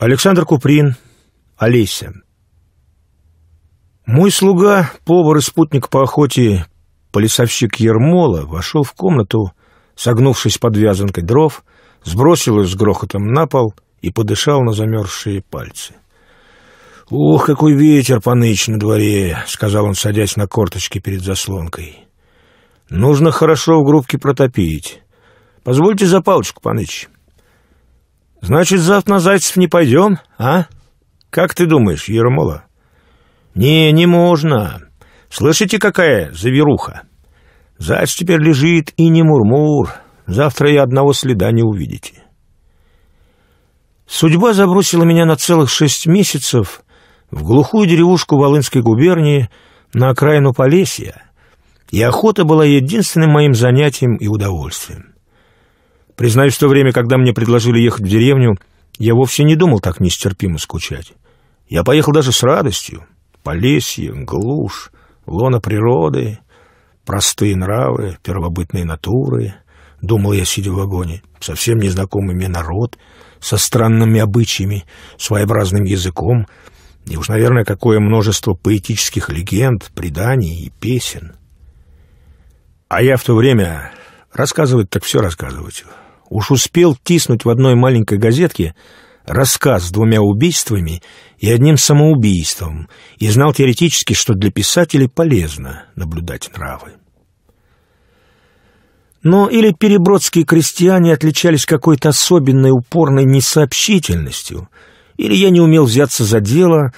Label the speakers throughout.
Speaker 1: Александр Куприн, Олеся. Мой слуга, повар и спутник по охоте, полисовщик Ермола, вошел в комнату, согнувшись под вязанкой дров, сбросил ее с грохотом на пол и подышал на замерзшие пальцы. Ох, какой ветер поныч на дворе!» — сказал он, садясь на корточки перед заслонкой. «Нужно хорошо в грубке протопить. Позвольте за палочку, паныч». Значит, завтра на зайцев не пойдем, а? Как ты думаешь, Ермола? Не, не можно. Слышите, какая завируха? Заяц теперь лежит и не мурмур. Завтра и одного следа не увидите. Судьба забросила меня на целых шесть месяцев в глухую деревушку Волынской губернии на окраину Полесья, и охота была единственным моим занятием и удовольствием. Признаюсь, в то время, когда мне предложили ехать в деревню, я вовсе не думал так нестерпимо скучать. Я поехал даже с радостью. Полесье, глушь, лона природы, простые нравы, первобытные натуры, думал я, сидя в вагоне, совсем незнакомый мне народ, со странными обычаями, своеобразным языком, и уж, наверное, какое множество поэтических легенд, преданий и песен. А я в то время рассказывать так все рассказывать уж успел тиснуть в одной маленькой газетке рассказ с двумя убийствами и одним самоубийством, и знал теоретически, что для писателей полезно наблюдать нравы. Но или перебродские крестьяне отличались какой-то особенной упорной несообщительностью, или я не умел взяться за дело,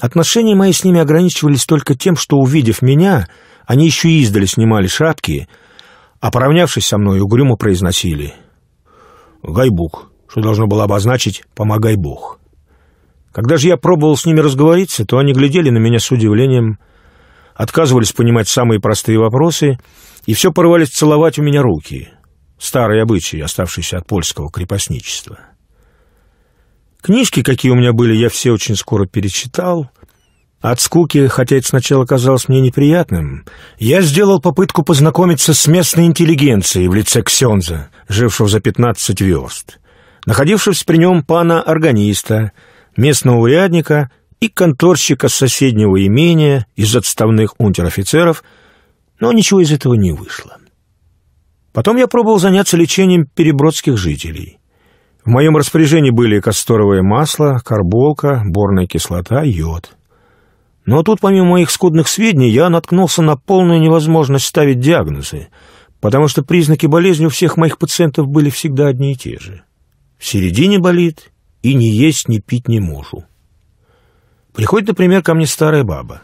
Speaker 1: отношения мои с ними ограничивались только тем, что, увидев меня, они еще издали снимали шапки, а, поравнявшись со мной, угрюмо произносили — Гайбук, что должно было обозначить «помогай Бог». Когда же я пробовал с ними разговориться, то они глядели на меня с удивлением, отказывались понимать самые простые вопросы и все порывались целовать у меня руки. Старые обычаи, оставшиеся от польского крепостничества. Книжки, какие у меня были, я все очень скоро перечитал — от скуки, хотя это сначала казалось мне неприятным, я сделал попытку познакомиться с местной интеллигенцией в лице Ксенза, жившего за пятнадцать верст, находившись при нем пана-органиста, местного урядника и конторщика соседнего имения из отставных унтер-офицеров, но ничего из этого не вышло. Потом я пробовал заняться лечением перебродских жителей. В моем распоряжении были касторовое масло, карболка, борная кислота, йод — но тут, помимо моих скудных сведений, я наткнулся на полную невозможность ставить диагнозы, потому что признаки болезни у всех моих пациентов были всегда одни и те же. В середине болит, и ни есть, ни пить не могу. Приходит, например, ко мне старая баба.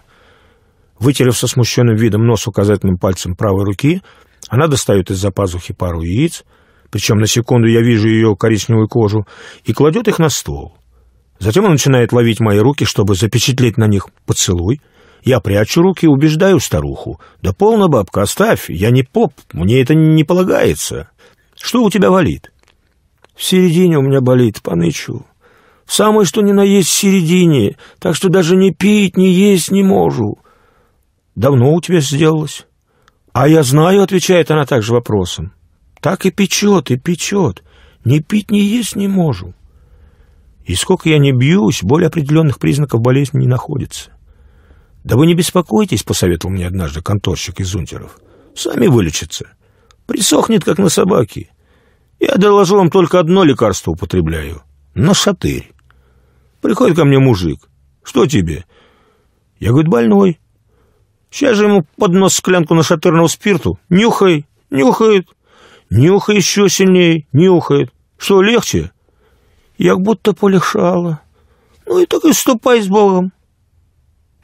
Speaker 1: Вытерев со смущенным видом нос указательным пальцем правой руки, она достает из-за пазухи пару яиц, причем на секунду я вижу ее коричневую кожу, и кладет их на стол. Затем он начинает ловить мои руки, чтобы запечатлеть на них поцелуй. Я прячу руки и убеждаю старуху. «Да полно, бабка, оставь, я не поп, мне это не полагается. Что у тебя болит?» «В середине у меня болит, понычу. В самой что ни на есть середине, так что даже не пить, не есть не могу». «Давно у тебя сделалось?» «А я знаю», — отвечает она также вопросом. «Так и печет, и печет. Не пить, не есть не могу». И сколько я не бьюсь, более определенных признаков болезни не находится. «Да вы не беспокойтесь», — посоветовал мне однажды конторщик из Унтеров. «Сами вылечатся. Присохнет, как на собаке. Я доложу вам только одно лекарство употребляю — на шатырь. Приходит ко мне мужик. Что тебе?» Я, говорит, больной. Сейчас же ему под нос склянку нашатырного спирту. Нюхай, нюхает, нюхай еще сильнее, нюхает. Что, легче? як будто полегшало. Ну и так и ступай с Богом.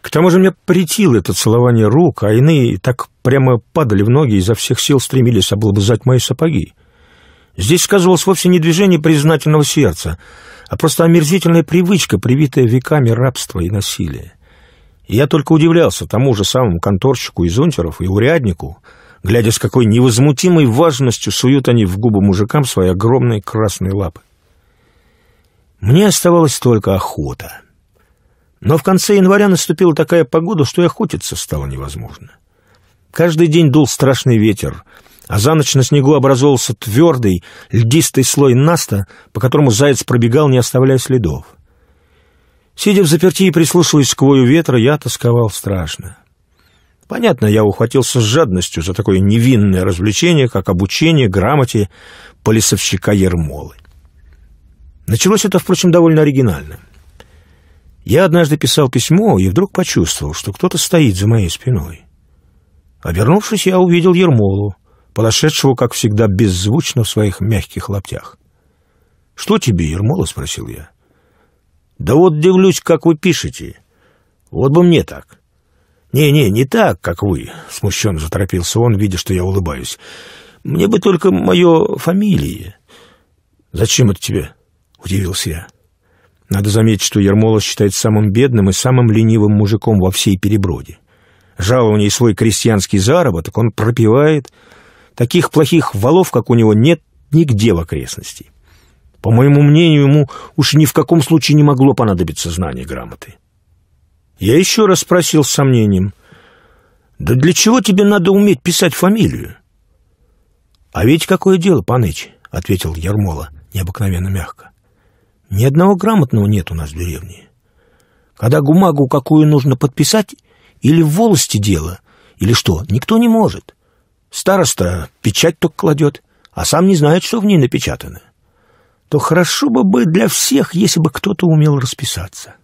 Speaker 1: К тому же мне претило это целование рук, а иные так прямо падали в ноги и изо всех сил стремились облобызать мои сапоги. Здесь сказывалось вовсе не движение признательного сердца, а просто омерзительная привычка, привитая веками рабства и насилия. И я только удивлялся тому же самому конторщику из унтеров и уряднику, глядя, с какой невозмутимой важностью суют они в губы мужикам свои огромные красные лапы. Мне оставалась только охота. Но в конце января наступила такая погода, что и охотиться стало невозможно. Каждый день дул страшный ветер, а за ночь на снегу образовался твердый, льдистый слой наста, по которому заяц пробегал, не оставляя следов. Сидя в заперти и прислушиваясь к вою ветра, я тосковал страшно. Понятно, я ухватился с жадностью за такое невинное развлечение, как обучение грамоте полисовщика Ермолы. Началось это, впрочем, довольно оригинально. Я однажды писал письмо и вдруг почувствовал, что кто-то стоит за моей спиной. Обернувшись, я увидел Ермолу, подошедшего, как всегда, беззвучно в своих мягких лаптях. «Что тебе, Ермола?» — спросил я. «Да вот дивлюсь, как вы пишете. Вот бы мне так». «Не-не, не так, как вы», — смущенно заторопился он, видя, что я улыбаюсь. «Мне бы только мое фамилии». «Зачем это тебе?» — удивился я. Надо заметить, что Ермолов считает самым бедным и самым ленивым мужиком во всей переброде. Жалование и свой крестьянский заработок он пропивает. Таких плохих валов, как у него, нет нигде в окрестности. По моему мнению, ему уж ни в каком случае не могло понадобиться знание грамоты. Я еще раз спросил с сомнением. «Да для чего тебе надо уметь писать фамилию?» «А ведь какое дело, паныч», — ответил Ермола необыкновенно мягко. Ни одного грамотного нет у нас в деревне. Когда бумагу какую нужно подписать, или в волости дело, или что, никто не может. Староста печать только кладет, а сам не знает, что в ней напечатано. То хорошо бы бы для всех, если бы кто-то умел расписаться.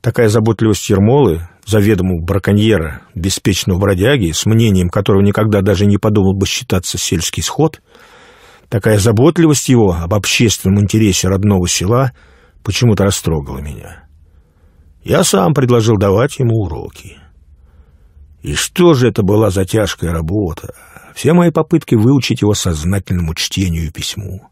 Speaker 1: Такая заботливость Ермолы, заведомо браконьера, беспечного бродяги, с мнением которого никогда даже не подумал бы считаться сельский сход — Такая заботливость его об общественном интересе родного села почему-то растрогала меня. Я сам предложил давать ему уроки. И что же это была за тяжкая работа? Все мои попытки выучить его сознательному чтению и письму.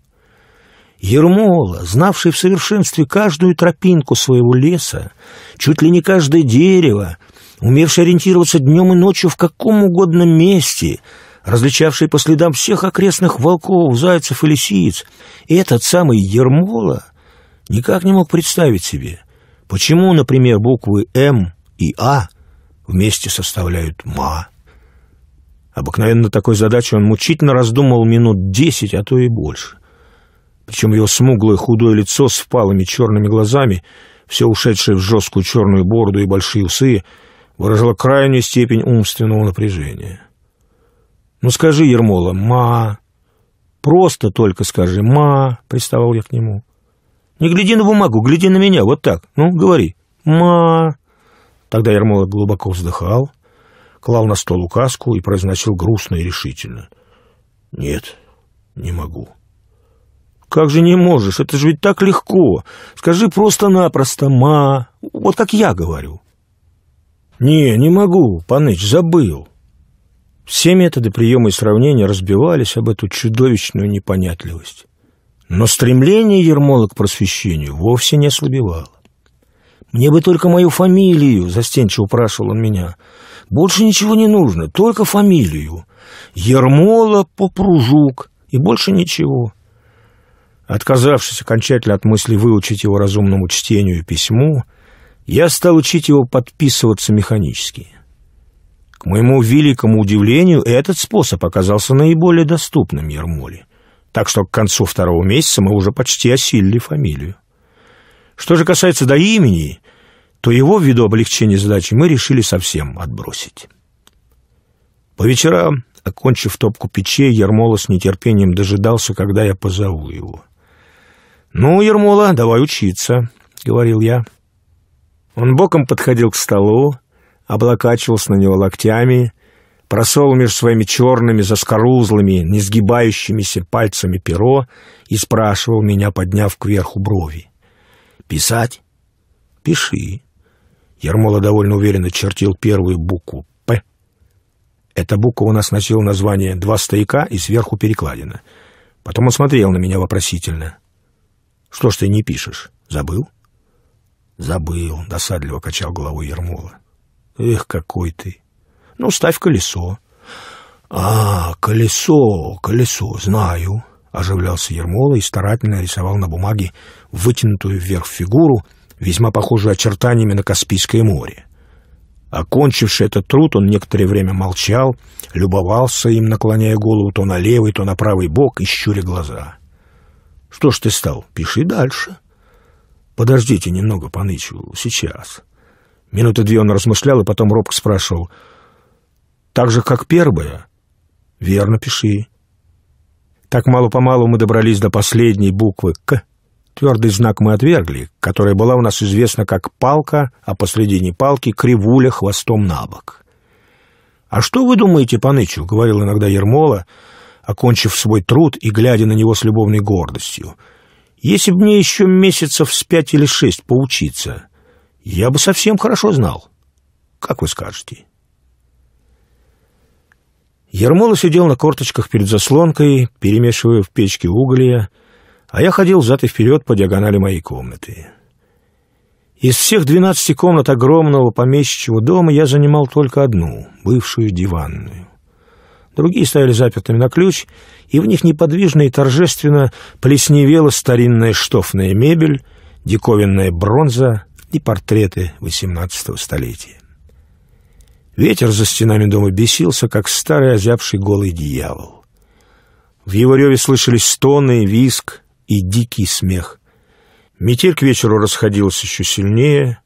Speaker 1: Ермола, знавший в совершенстве каждую тропинку своего леса, чуть ли не каждое дерево, умевший ориентироваться днем и ночью в каком угодно месте — различавший по следам всех окрестных волков, зайцев и лисиц, и этот самый Ермола никак не мог представить себе, почему, например, буквы «М» и «А» вместе составляют «ма». Обыкновенно такой задачей он мучительно раздумывал минут десять, а то и больше. Причем его смуглое худое лицо с впалыми черными глазами, все ушедшее в жесткую черную бороду и большие усы, выражало крайнюю степень умственного напряжения. «Ну скажи, Ермола, ма!» «Просто только скажи, ма!» — приставал я к нему. «Не гляди на бумагу, гляди на меня, вот так. Ну, говори. Ма!» Тогда Ермола глубоко вздыхал, клал на стол указку и произносил грустно и решительно. «Нет, не могу». «Как же не можешь? Это же ведь так легко. Скажи просто-напросто «ма», вот как я говорю». «Не, не могу, Паныч, забыл». Все методы приема и сравнения разбивались об эту чудовищную непонятливость. Но стремление Ермола к просвещению вовсе не ослабевало. «Мне бы только мою фамилию», — застенчиво упрашивал он меня. «Больше ничего не нужно, только фамилию. Ермола Попружук и больше ничего». Отказавшись окончательно от мысли выучить его разумному чтению и письму, я стал учить его подписываться механически. К моему великому удивлению, этот способ оказался наиболее доступным Ермоле, так что к концу второго месяца мы уже почти осилили фамилию. Что же касается до имени, то его, ввиду облегчения задачи, мы решили совсем отбросить. По вечерам, окончив топку печей, Ермола с нетерпением дожидался, когда я позову его. «Ну, Ермола, давай учиться», — говорил я. Он боком подходил к столу, облокачивался на него локтями, просол между своими черными, заскорузлыми, не сгибающимися пальцами перо и спрашивал меня, подняв кверху брови. «Писать?» «Пиши». Ермола довольно уверенно чертил первую букву «П». Эта буква у нас носила название «Два стояка» и сверху перекладина. Потом он смотрел на меня вопросительно. «Что ж ты не пишешь? Забыл?» «Забыл», — досадливо качал головой Ермола. Эх, какой ты! Ну, ставь колесо. А, колесо, колесо, знаю. Оживлялся Ермола и старательно рисовал на бумаге вытянутую вверх фигуру, весьма похожую очертаниями на Каспийское море. Окончивший этот труд, он некоторое время молчал, любовался им, наклоняя голову то на левый, то на правый бок и щуря глаза. «Что ж ты стал? Пиши дальше». «Подождите немного, Панычу, сейчас». Минуты две он размышлял, и потом робко спрашивал. «Так же, как первая?» «Верно, пиши». Так мало-помалу мы добрались до последней буквы «К». Твердый знак мы отвергли, которая была у нас известна как «палка», а посредине палки — кривуля хвостом на бок. «А что вы думаете, Панычу?» — говорил иногда Ермола, окончив свой труд и глядя на него с любовной гордостью. «Если б мне еще месяцев с пять или шесть поучиться...» Я бы совсем хорошо знал. Как вы скажете? Ермола сидел на корточках перед заслонкой, перемешивая в печке уголья, а я ходил взад и вперед по диагонали моей комнаты. Из всех двенадцати комнат огромного помещичьего дома я занимал только одну, бывшую диванную. Другие стояли запертыми на ключ, и в них неподвижно и торжественно плесневела старинная штофная мебель, диковинная бронза, и портреты XVIII столетия. Ветер за стенами дома бесился, как старый озябший голый дьявол. В его реве слышались стоны, виск и дикий смех. Метель к вечеру расходилась еще сильнее.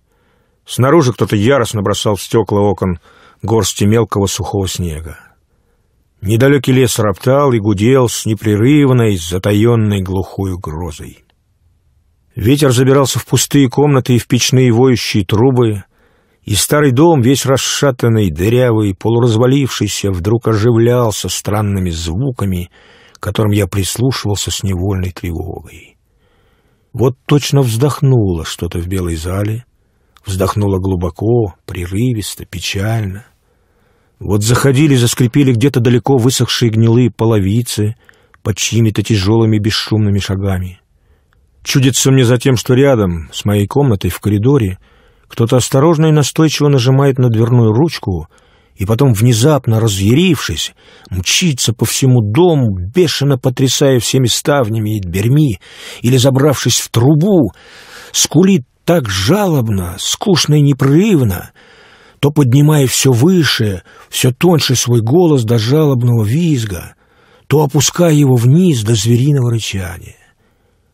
Speaker 1: Снаружи кто-то яростно бросал в стекла окон горсти мелкого сухого снега. Недалекий лес роптал и гудел с непрерывной, затаенной глухой грозой. Ветер забирался в пустые комнаты и в печные воющие трубы, и старый дом, весь расшатанный, дырявый, полуразвалившийся, вдруг оживлялся странными звуками, которым я прислушивался с невольной тревогой. Вот точно вздохнуло что-то в белой зале, вздохнуло глубоко, прерывисто, печально. Вот заходили, заскрипели где-то далеко высохшие гнилые половицы под чьими-то тяжелыми бесшумными шагами — Чудится мне за тем, что рядом, с моей комнатой в коридоре, кто-то осторожно и настойчиво нажимает на дверную ручку и потом, внезапно разъярившись, мчится по всему дому, бешено потрясая всеми ставнями и дверьми, или, забравшись в трубу, скулит так жалобно, скучно и непрерывно, то поднимая все выше, все тоньше свой голос до жалобного визга, то опуская его вниз до звериного рычания.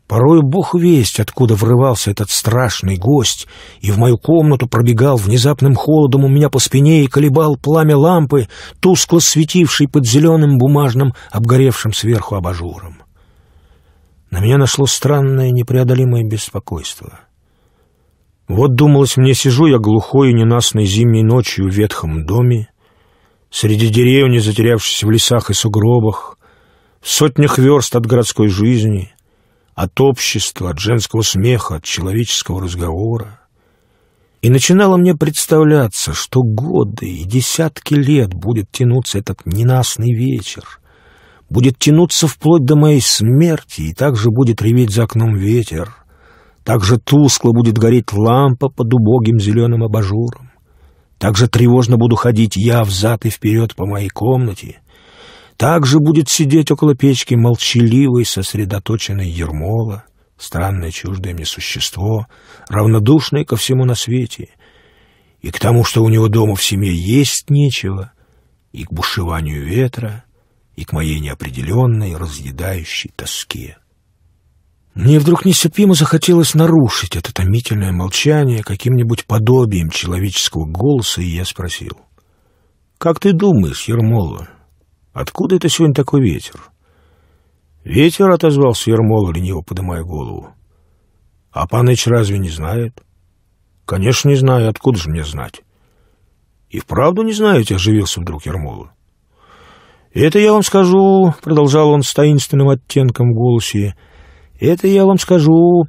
Speaker 1: Порою бог весть, откуда врывался этот страшный гость, и в мою комнату пробегал внезапным холодом у меня по спине и колебал пламя лампы, тускло светившей под зеленым бумажным, обгоревшим сверху абажуром. На меня нашло странное непреодолимое беспокойство. Вот, думалось мне, сижу я глухой и ненастной зимней ночью в ветхом доме, среди деревни, затерявшись в лесах и сугробах, в сотнях верст от городской жизни — от общества, от женского смеха, от человеческого разговора. И начинало мне представляться, что годы и десятки лет будет тянуться этот ненастный вечер, будет тянуться вплоть до моей смерти, и также будет реветь за окном ветер, также тускло будет гореть лампа под убогим зеленым абажуром, также тревожно буду ходить я взад и вперед по моей комнате — также будет сидеть около печки молчаливый, сосредоточенный Ермола, странное чуждое мне существо, равнодушное ко всему на свете, и к тому, что у него дома в семье есть нечего, и к бушеванию ветра, и к моей неопределенной, разъедающей тоске. Мне вдруг нестерпимо захотелось нарушить это томительное молчание каким-нибудь подобием человеческого голоса, и я спросил, «Как ты думаешь, Ермола?» Откуда это сегодня такой ветер? Ветер отозвался Ермола, лениво поднимая голову. А Паныч разве не знает? Конечно, не знаю, откуда же мне знать? И вправду не знаете, оживился вдруг Ермола. Это я вам скажу, продолжал он с таинственным оттенком в голосе. Это я вам скажу,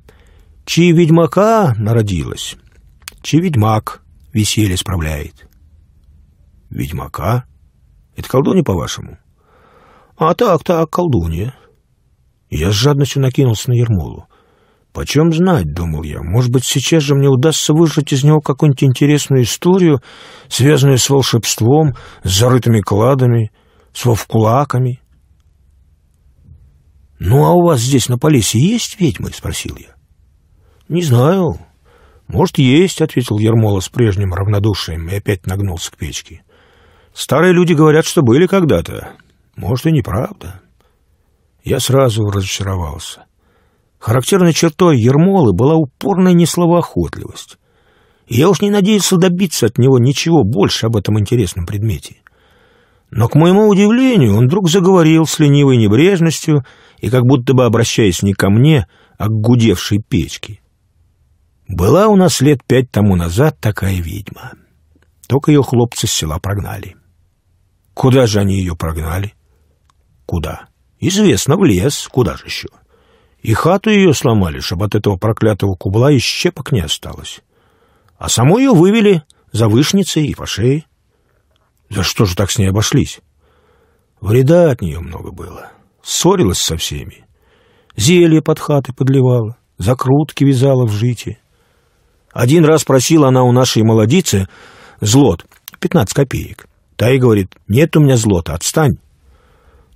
Speaker 1: чьи ведьмака народилась, чьи ведьмак веселье справляет. Ведьмака? Это колдунья, по-вашему? А так, так, колдунья. Я с жадностью накинулся на Ермолу. «Почем знать?» — думал я. «Может быть, сейчас же мне удастся выжать из него какую-нибудь интересную историю, связанную с волшебством, с зарытыми кладами, с вовкулаками». «Ну, а у вас здесь на Полесе есть ведьмы?» — спросил я. «Не знаю. Может, есть», — ответил Ермола с прежним равнодушием и опять нагнулся к печке. Старые люди говорят, что были когда-то. Может, и неправда. Я сразу разочаровался. Характерной чертой Ермолы была упорная несловоохотливость. я уж не надеялся добиться от него ничего больше об этом интересном предмете. Но, к моему удивлению, он вдруг заговорил с ленивой небрежностью и как будто бы обращаясь не ко мне, а к гудевшей печке. Была у нас лет пять тому назад такая ведьма. Только ее хлопцы с села прогнали. Куда же они ее прогнали? Куда? Известно, в лес. Куда же еще? И хату ее сломали, чтобы от этого проклятого кубла и щепок не осталось. А саму ее вывели за вышницей и по шее. За что же так с ней обошлись? Вреда от нее много было. Ссорилась со всеми. Зелье под хаты подливала, закрутки вязала в жите. Один раз просила она у нашей молодицы злот, пятнадцать копеек. Та и говорит, нет у меня злота, отстань.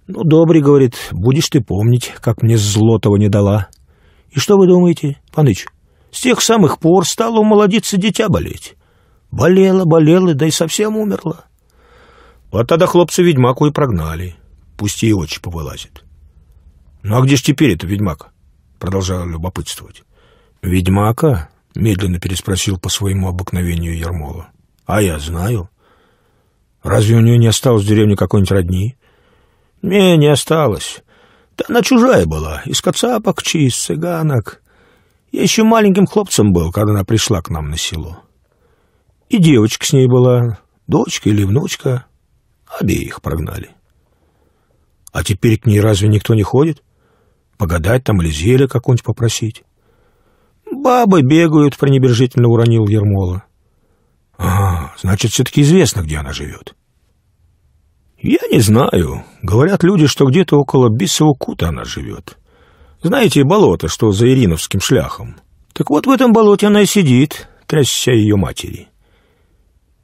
Speaker 1: Ну, добрый, говорит, будешь ты помнить, как мне злотого не дала. И что вы думаете, паныч? С тех самых пор стало у молодицы дитя болеть. Болела, болела, да и совсем умерла. Вот тогда хлопца ведьмаку и прогнали. Пусть ей очи повылазит. Ну, а где ж теперь это ведьмак? Продолжал любопытствовать. Ведьмака? Медленно переспросил по своему обыкновению Ермола. А я знаю. Разве у нее не осталось в деревне какой-нибудь родни? Не, не осталось. Да она чужая была, из кацапок чи, из цыганок. Я еще маленьким хлопцем был, когда она пришла к нам на село. И девочка с ней была, дочка или внучка. Обеих прогнали. А теперь к ней разве никто не ходит? Погадать там или зелье какое-нибудь попросить? Бабы бегают, пренебрежительно уронил Ермола. Значит, все-таки известно, где она живет. Я не знаю. Говорят люди, что где-то около Бисовокута она живет. Знаете, болото, что за Ириновским шляхом. Так вот в этом болоте она и сидит, трясся ее матери.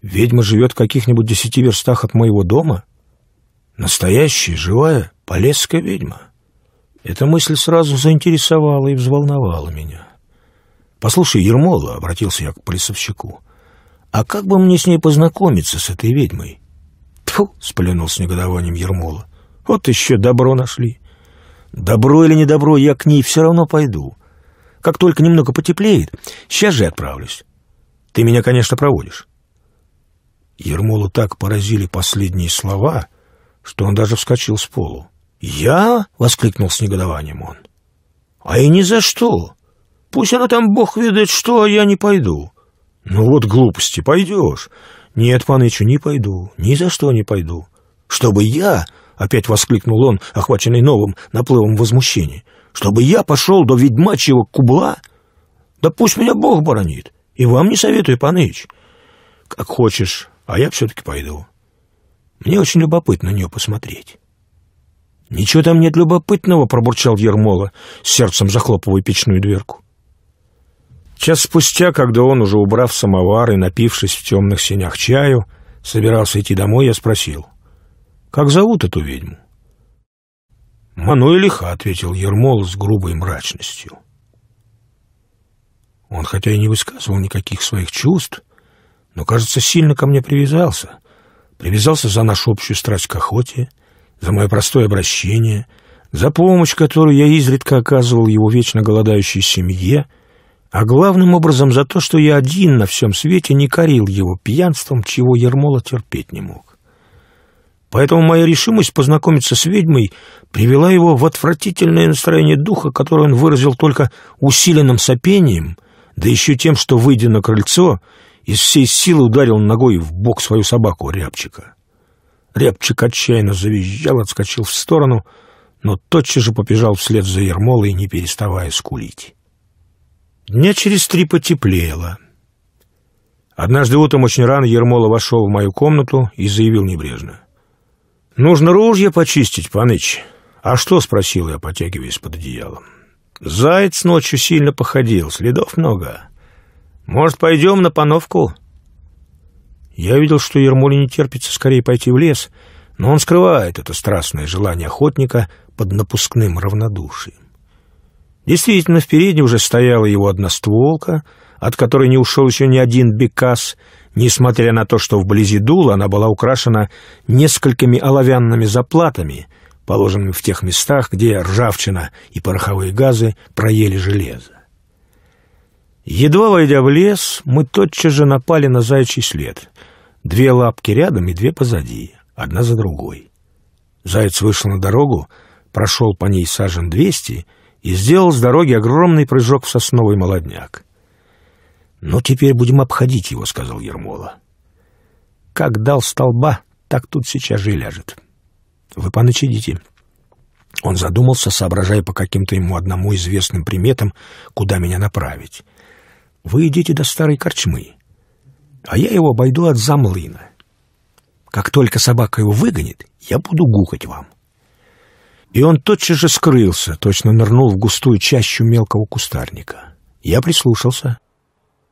Speaker 1: Ведьма живет в каких-нибудь десяти верстах от моего дома? Настоящая, живая, полесская ведьма. Эта мысль сразу заинтересовала и взволновала меня. «Послушай, Ермола», — обратился я к полисовщику, а как бы мне с ней познакомиться, с этой ведьмой? Тьфу, сплюнул с негодованием Ермола. Вот еще добро нашли. Добро или недобро, я к ней все равно пойду. Как только немного потеплеет, сейчас же отправлюсь. Ты меня, конечно, проводишь. Ермолу так поразили последние слова, что он даже вскочил с полу. «Я?» — воскликнул с негодованием он. «А и ни за что! Пусть она там бог ведает что, а я не пойду. «Ну вот глупости, пойдешь». «Нет, панычу, не пойду, ни за что не пойду». «Чтобы я...» — опять воскликнул он, охваченный новым наплывом возмущения. «Чтобы я пошел до ведьмачьего кубла? Да пусть меня Бог боронит. И вам не советую, паныч. Как хочешь, а я все-таки пойду. Мне очень любопытно на нее посмотреть». «Ничего там нет любопытного», — пробурчал Ермола, сердцем захлопывая печную дверку. Час спустя, когда он, уже убрав самовар и напившись в темных сенях чаю, собирался идти домой, я спросил, «Как зовут эту ведьму?» «Мануэлиха», — ответил Ермол с грубой мрачностью. Он, хотя и не высказывал никаких своих чувств, но, кажется, сильно ко мне привязался. Привязался за нашу общую страсть к охоте, за мое простое обращение, за помощь, которую я изредка оказывал его вечно голодающей семье — а главным образом за то, что я один на всем свете не корил его пьянством, чего Ермола терпеть не мог. Поэтому моя решимость познакомиться с ведьмой привела его в отвратительное настроение духа, которое он выразил только усиленным сопением, да еще тем, что, выйдя на крыльцо, из всей силы ударил ногой в бок свою собаку Рябчика. Рябчик отчаянно завизжал, отскочил в сторону, но тотчас же побежал вслед за Ермолой, не переставая скулить. Дня через три потеплело. Однажды утром очень рано Ермола вошел в мою комнату и заявил небрежно. «Нужно ружье почистить, паныч». «А что?» — спросил я, потягиваясь под одеялом. «Заяц ночью сильно походил, следов много. Может, пойдем на пановку?» Я видел, что Ермоле не терпится скорее пойти в лес, но он скрывает это страстное желание охотника под напускным равнодушием. Действительно, впереди уже стояла его одностволка, от которой не ушел еще ни один бекас, несмотря на то, что вблизи дула она была украшена несколькими оловянными заплатами, положенными в тех местах, где ржавчина и пороховые газы проели железо. Едва войдя в лес, мы тотчас же напали на заячий след. Две лапки рядом и две позади, одна за другой. Заяц вышел на дорогу, прошел по ней сажен двести — и сделал с дороги огромный прыжок в сосновый молодняк. «Ну, теперь будем обходить его», — сказал Ермола. «Как дал столба, так тут сейчас же и ляжет. Вы поночидите». Он задумался, соображая по каким-то ему одному известным приметам, куда меня направить. «Вы идите до старой корчмы, а я его обойду от замлына. Как только собака его выгонит, я буду гухать вам». И он тотчас же скрылся, точно нырнул в густую чащу мелкого кустарника. Я прислушался.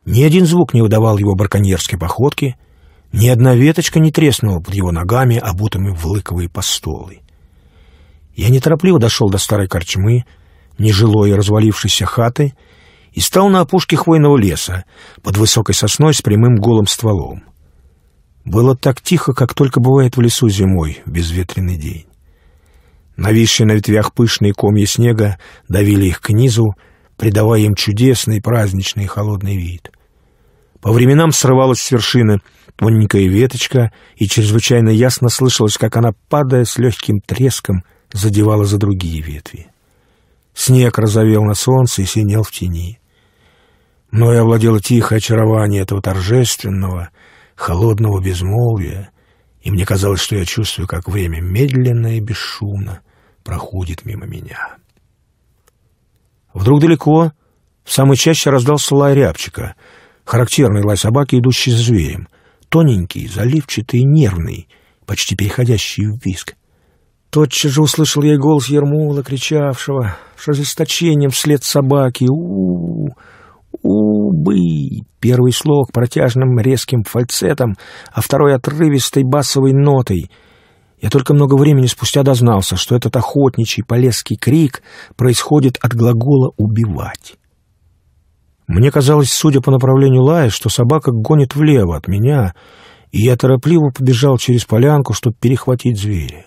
Speaker 1: Ни один звук не выдавал его браконьерской походки, ни одна веточка не треснула под его ногами, обутыми в лыковые постолы. Я неторопливо дошел до старой корчмы, нежилой и развалившейся хаты, и стал на опушке хвойного леса, под высокой сосной с прямым голым стволом. Было так тихо, как только бывает в лесу зимой, безветренный день. Нависшие на ветвях пышные комья снега давили их к низу, придавая им чудесный праздничный холодный вид. По временам срывалась с вершины тоненькая веточка, и чрезвычайно ясно слышалось, как она, падая с легким треском, задевала за другие ветви. Снег разовел на солнце и синел в тени. Но Мною овладело тихое очарование этого торжественного, холодного безмолвия, и мне казалось, что я чувствую, как время медленно и бесшумно проходит мимо меня. Вдруг далеко, в самой чаще раздался лай рябчика, характерный лай собаки, идущий за зверем, тоненький, заливчатый, нервный, почти переходящий в виск. Тотчас же услышал я голос Ермола, кричавшего с ожесточением вслед собаки у у «Убы!» Первый слог протяжным резким фальцетом, а второй отрывистой басовой нотой — я только много времени спустя дознался, что этот охотничий полесский крик происходит от глагола «убивать». Мне казалось, судя по направлению лая, что собака гонит влево от меня, и я торопливо побежал через полянку, чтобы перехватить зверя.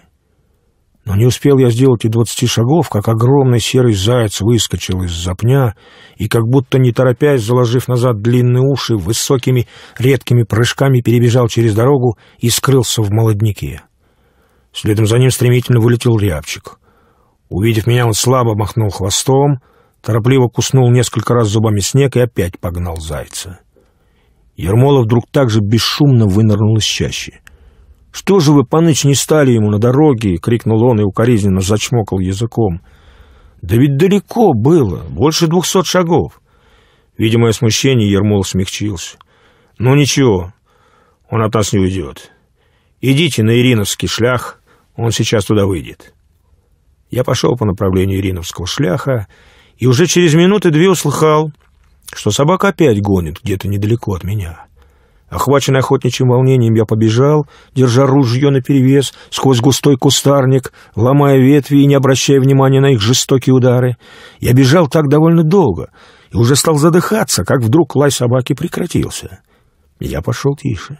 Speaker 1: Но не успел я сделать и двадцати шагов, как огромный серый заяц выскочил из запня и, как будто не торопясь, заложив назад длинные уши, высокими редкими прыжками перебежал через дорогу и скрылся в молоднике. Следом за ним стремительно вылетел рябчик. Увидев меня, он слабо махнул хвостом, торопливо куснул несколько раз зубами снег и опять погнал зайца. Ермолов вдруг так же бесшумно вынырнул из чащи. «Что же вы, паныч, не стали ему на дороге?» — крикнул он и укоризненно зачмокал языком. «Да ведь далеко было, больше двухсот шагов». Видимое смущение Ермолов смягчился. «Ну ничего, он от нас не уйдет. Идите на Ириновский шлях, он сейчас туда выйдет. Я пошел по направлению Ириновского шляха и уже через минуты две услыхал, что собака опять гонит где-то недалеко от меня. Охваченный охотничьим волнением, я побежал, держа ружье наперевес, сквозь густой кустарник, ломая ветви и не обращая внимания на их жестокие удары. Я бежал так довольно долго и уже стал задыхаться, как вдруг лай собаки прекратился. Я пошел тише.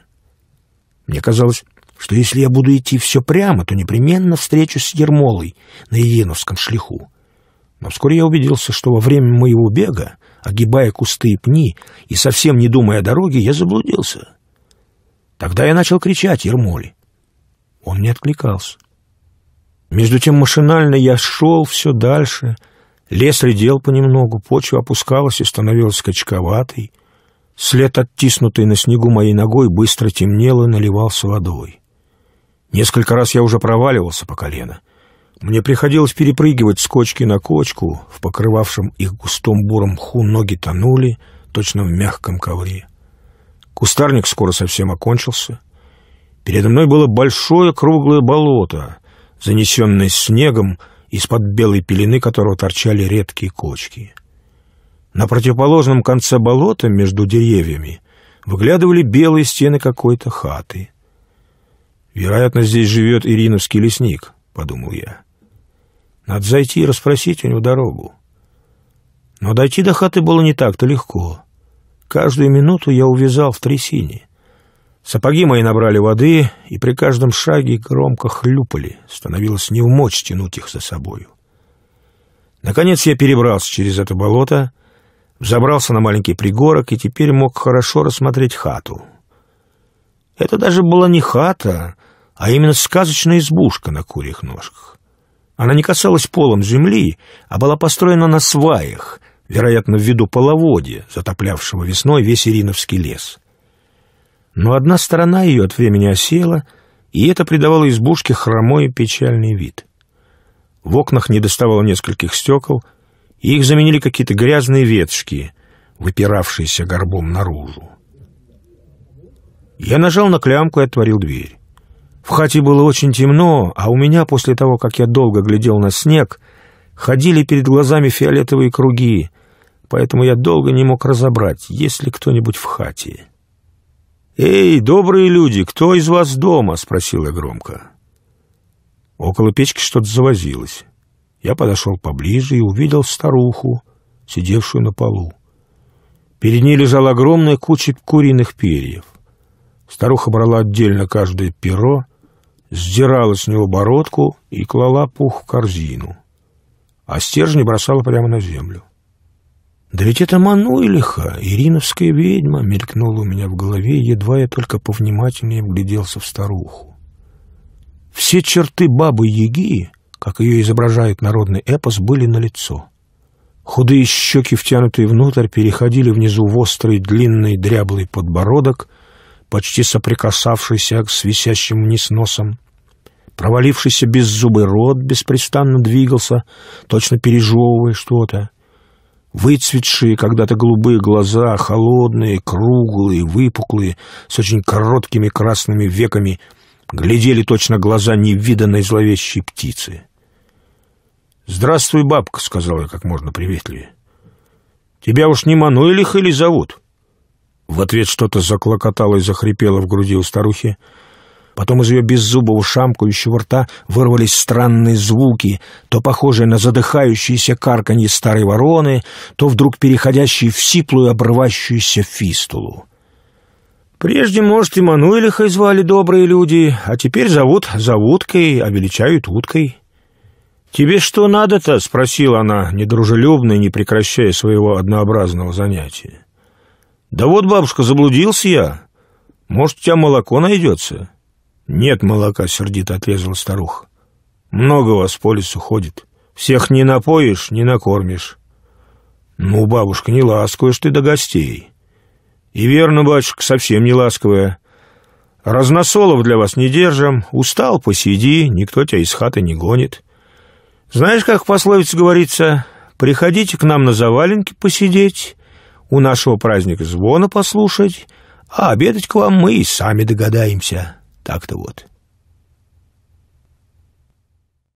Speaker 1: Мне казалось, что если я буду идти все прямо, то непременно встречусь с Ермолой на Иеновском шлиху. Но вскоре я убедился, что во время моего бега, огибая кусты и пни и совсем не думая о дороге, я заблудился. Тогда я начал кричать Ермоле. Он не откликался. Между тем машинально я шел все дальше. Лес редел понемногу, почва опускалась и становилась качковатой. След, оттиснутый на снегу моей ногой, быстро темнел и наливался водой. Несколько раз я уже проваливался по колено. Мне приходилось перепрыгивать с кочки на кочку, в покрывавшем их густом буром мху ноги тонули, точно в мягком ковре. Кустарник скоро совсем окончился. Передо мной было большое круглое болото, занесенное снегом, из-под белой пелены которого торчали редкие кочки. На противоположном конце болота между деревьями выглядывали белые стены какой-то хаты. Вероятно, здесь живет ириновский лесник, подумал я. Надо зайти и расспросить у него дорогу. Но дойти до хаты было не так-то легко. Каждую минуту я увязал в трясине. Сапоги мои набрали воды, и при каждом шаге громко хлюпали, становилось не в мочь тянуть их за собою. Наконец я перебрался через это болото, взобрался на маленький пригорок и теперь мог хорошо рассмотреть хату, это даже была не хата, а именно сказочная избушка на курьих ножках. Она не касалась полом земли, а была построена на сваях, вероятно, ввиду половодья, затоплявшего весной весь Ириновский лес. Но одна сторона ее от времени осела, и это придавало избушке хромой и печальный вид. В окнах недоставало нескольких стекол, и их заменили какие-то грязные ветшки, выпиравшиеся горбом наружу. Я нажал на клямку и отворил дверь. В хате было очень темно, а у меня после того, как я долго глядел на снег, ходили перед глазами фиолетовые круги, поэтому я долго не мог разобрать, есть ли кто-нибудь в хате. «Эй, добрые люди, кто из вас дома?» — спросил я громко. Около печки что-то завозилось. Я подошел поближе и увидел старуху, сидевшую на полу. Перед ней лежала огромная куча куриных перьев — Старуха брала отдельно каждое перо, сдирала с него бородку и клала пух в корзину, а стержни бросала прямо на землю. «Да ведь это Мануилиха, ириновская ведьма!» — мелькнула у меня в голове, едва я только повнимательнее вгляделся в старуху. Все черты бабы Яги, как ее изображает народный эпос, были налицо. Худые щеки, втянутые внутрь, переходили внизу в острый длинный дряблый подбородок — почти соприкасавшийся с висящим вниз носом. Провалившийся беззубый рот беспрестанно двигался, точно пережевывая что-то. Выцветшие когда-то голубые глаза, холодные, круглые, выпуклые, с очень короткими красными веками, глядели точно глаза невиданной зловещей птицы. «Здравствуй, бабка», — сказал я как можно приветливее. «Тебя уж не Мануэлихой или зовут?» В ответ что-то заклокотало и захрипело в груди у старухи. Потом из ее беззубого шамкающего рта вырвались странные звуки, то похожие на задыхающиеся карканье старой вороны, то вдруг переходящие в сиплую обрывающуюся фистулу. Прежде, может, и Мануэлиха звали добрые люди, а теперь зовут за уткой, обеличают а Уткой. «Тебе что надо-то?» — спросила она, недружелюбно не прекращая своего однообразного занятия. «Да вот, бабушка, заблудился я. Может, у тебя молоко найдется?» «Нет молока», — сердито отрезала старуха. «Много вас по лесу ходит. Всех не напоишь, не накормишь». «Ну, бабушка, не ласковая ты до гостей». «И верно, батюшка, совсем не ласковая. Разносолов для вас не держим. Устал, посиди, никто тебя из хаты не гонит. Знаешь, как в пословице говорится, приходите к нам на заваленке посидеть, у нашего праздника звона послушать, а обедать к вам мы и сами догадаемся. Так-то вот.